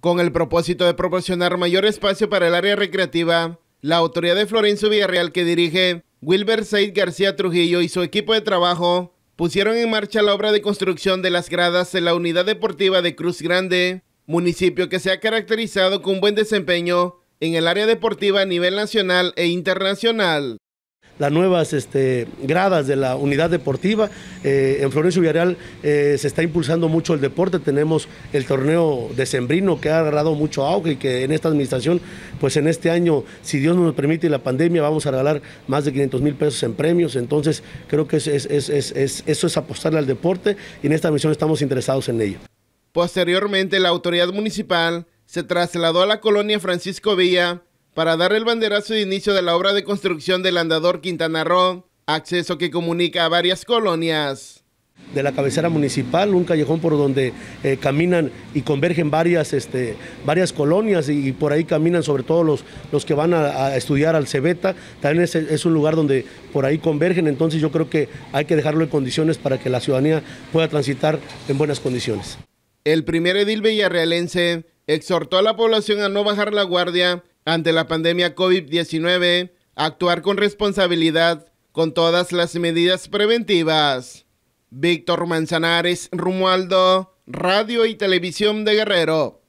Con el propósito de proporcionar mayor espacio para el área recreativa, la autoridad de Florencio Villarreal que dirige Wilber Said García Trujillo y su equipo de trabajo pusieron en marcha la obra de construcción de las gradas en la unidad deportiva de Cruz Grande, municipio que se ha caracterizado con un buen desempeño en el área deportiva a nivel nacional e internacional las nuevas este, gradas de la unidad deportiva. Eh, en Florencio Villarreal eh, se está impulsando mucho el deporte, tenemos el torneo de Sembrino que ha agarrado mucho auge y que en esta administración, pues en este año, si Dios nos permite la pandemia, vamos a regalar más de 500 mil pesos en premios, entonces creo que es, eso es apostarle al deporte y en esta misión estamos interesados en ello. Posteriormente, la autoridad municipal se trasladó a la colonia Francisco Villa para dar el banderazo de inicio de la obra de construcción del andador Quintana Roo, acceso que comunica a varias colonias de la cabecera municipal, un callejón por donde eh, caminan y convergen varias, este, varias colonias y, por ahí caminan sobre todo los, los que van a, estudiar al Cebeta, también es, es, un lugar donde por ahí convergen, entonces yo creo que hay que dejarlo en condiciones para que la ciudadanía pueda transitar en buenas condiciones. El primer edil villarrealense exhortó a la población a no bajar la guardia ante la pandemia COVID-19, actuar con responsabilidad con todas las medidas preventivas. Víctor Manzanares Rumualdo, Radio y Televisión de Guerrero.